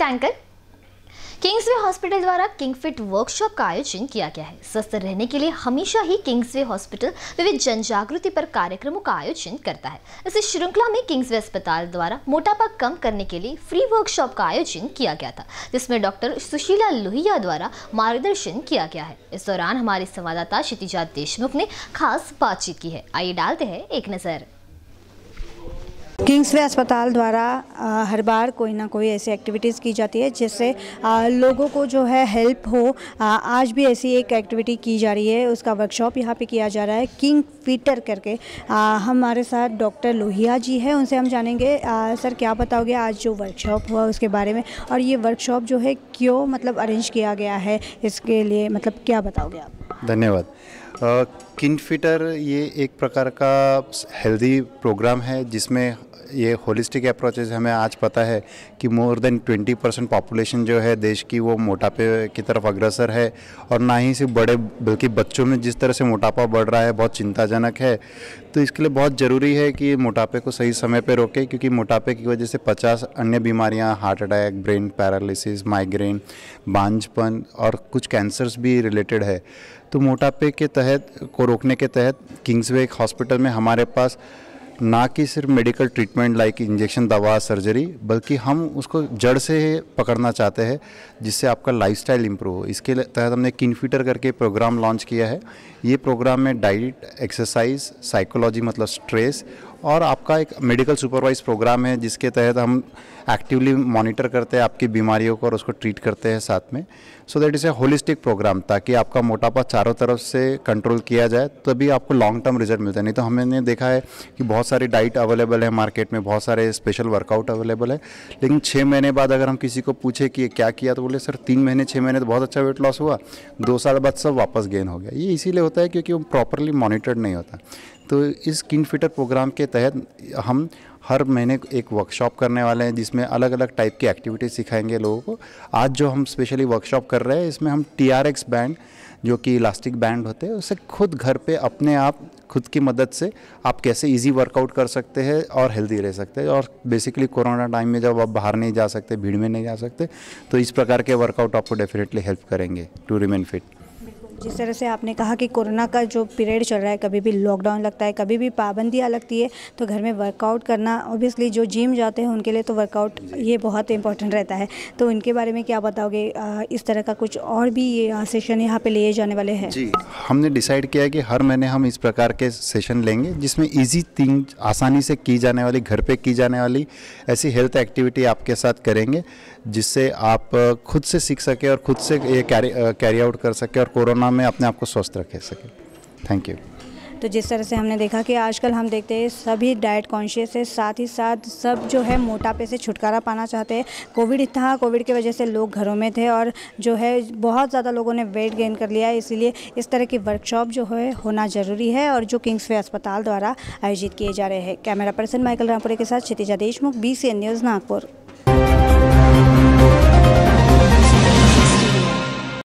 tanker Kingsway hospital द्वारा king fit workshop का आयोजन किया गया है स्वस्थ रहने के लिए हमेशा ही किंग्सवे हॉस्पिटल विविध जन जागृति पर कार्यक्रमों का आयोजन करता है इस श्रृंखला में किंग्सवे अस्पताल द्वारा मोटापा कम करने के लिए फ्री वर्कशॉप का आयोजन किया गया था जिसमें डॉक्टर सुशीला लोहिया द्वारा मार्गदर्शन किया गया है इस दौरान हमारे संवाददाता क्षितिजा देशमुख ने खास बातचीत की है आइए डालते हैं एक नज़र किंग्सवे अस्पताल द्वारा हर बार कोई ना कोई ऐसी एक्टिविटीज़ की जाती है जिससे लोगों को जो है हेल्प हो आज भी ऐसी एक एक्टिविटी की जा रही है उसका वर्कशॉप यहाँ पे किया जा रहा है किंग फीटर करके हमारे साथ डॉक्टर लोहिया जी है उनसे हम जानेंगे सर क्या बताओगे आज जो वर्कशॉप हुआ उसके बारे में और ये वर्कशॉप जो है क्यों मतलब अरेंज किया गया है इसके लिए मतलब क्या बताओगे आप धन्यवाद फिटर ये एक प्रकार का हेल्दी प्रोग्राम है जिसमें ये होलिस्टिक अप्रोचेज हमें आज पता है कि मोर देन 20 परसेंट पॉपुलेशन जो है देश की वो मोटापे की तरफ अग्रसर है और ना ही सिर्फ बड़े बल्कि बच्चों में जिस तरह से मोटापा बढ़ रहा है बहुत चिंताजनक है तो इसके लिए बहुत ज़रूरी है कि मोटापे को सही समय पर रोके क्योंकि मोटापे की वजह से 50 अन्य बीमारियां heart attack brain paralysis migraine बांझपन और कुछ कैंसर्स भी रिलेटेड है तो मोटापे के तहत को रोकने के तहत किंग्सवे हॉस्पिटल में हमारे पास ना कि सिर्फ मेडिकल ट्रीटमेंट लाइक इंजेक्शन दवा सर्जरी बल्कि हम उसको जड़ से पकड़ना चाहते हैं जिससे आपका लाइफस्टाइल इम्प्रूव हो इसके तहत हमने किनफिटर करके प्रोग्राम लॉन्च किया है ये प्रोग्राम में डाइट एक्सरसाइज साइकोलॉजी मतलब स्ट्रेस और आपका एक मेडिकल सुपरवाइज प्रोग्राम है जिसके तहत हम एक्टिवली मॉनिटर करते हैं आपकी बीमारियों को और उसको ट्रीट करते हैं साथ में so that is a holistic programme ताकि आपका मोटापा चारों तरफ से कंट्रोल किया जाए तभी आपको लॉन्ग टर्म रिजल्ट मिलता है नहीं तो हमने देखा है कि बहुत सारी डाइट अवेलेबल है मार्केट में बहुत सारे स्पेशल वर्कआउट अवेलेबल है लेकिन छः महीने बाद अगर हम किसी को पूछे कि क्या किया तो बोले सर तीन महीने छः महीने तो बहुत अच्छा वेट लॉस हुआ दो साल बाद सब वापस गेन हो गया ये इसीलिए होता है क्योंकि वो प्रॉपरली मॉनिटर्ड नहीं होता तो इस किंग फिटर प्रोग्राम के तहत हम हर महीने एक वर्कशॉप करने वाले हैं जिसमें अलग अलग टाइप की एक्टिविटीज़ सिखाएंगे लोगों को आज जो हम स्पेशली वर्कशॉप कर रहे हैं इसमें हम टी बैंड जो कि इलास्टिक बैंड होते हैं उसे खुद घर पे अपने आप खुद की मदद से आप कैसे इजी वर्कआउट कर सकते हैं और हेल्दी रह सकते हैं और बेसिकली कोरोना टाइम में जब आप बाहर नहीं जा सकते भीड़ में नहीं जा सकते तो इस प्रकार के वर्कआउट आपको डेफिनेटली हेल्प करेंगे टू रिमेन फिट जिस तरह से आपने कहा कि कोरोना का जो पीरियड चल रहा है कभी भी लॉकडाउन लगता है कभी भी पाबंदियाँ लगती है तो घर में वर्कआउट करना ऑब्वियसली जो जिम जाते हैं उनके लिए तो वर्कआउट ये बहुत इंपॉर्टेंट रहता है तो इनके बारे में क्या बताओगे इस तरह का कुछ और भी ये सेशन यहाँ पे लिए जाने वाले हैं जी हमने डिसाइड किया है कि हर महीने हम इस प्रकार के सेशन लेंगे जिसमें ईजी थिंग आसानी से की जाने वाली घर पर की जाने वाली ऐसी हेल्थ एक्टिविटी आपके साथ करेंगे जिससे आप खुद से सीख सके और खुद से ये कैरी कैरी आउट कर सके और कोरोना में अपने आप को स्वस्थ रख सके थैंक यू तो जिस तरह से हमने देखा कि आजकल हम देखते हैं सभी डाइट कॉन्शियस है साथ ही साथ सब जो है मोटापे से छुटकारा पाना चाहते हैं कोविड था कोविड की वजह से लोग घरों में थे और जो है बहुत ज़्यादा लोगों ने वेट गेन कर लिया है इसीलिए इस तरह की वर्कशॉप जो है होना ज़रूरी है और जो किंग्स वे अस्पताल द्वारा आयोजित किए जा रहे हैं कैमरा पर्सन माइकल रामपुरे के साथ क्षितिजा देशमुख बी न्यूज़ नागपुर